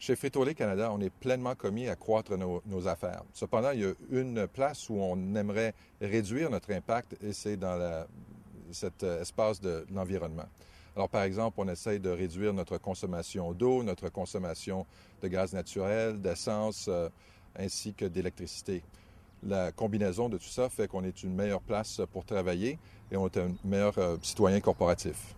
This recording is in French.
Chez Frito-Lay Canada, on est pleinement commis à croître nos, affaires. Cependant, il y a une place où on aimerait réduire notre impact et c'est dans cet euh, espace de, l'environnement. Alors, par exemple, on essaye de réduire notre consommation d'eau, notre consommation de gaz naturel, d'essence, euh, ainsi que d'électricité. La combinaison de tout ça fait qu'on est une meilleure place pour travailler et on est un meilleur euh, citoyen corporatif.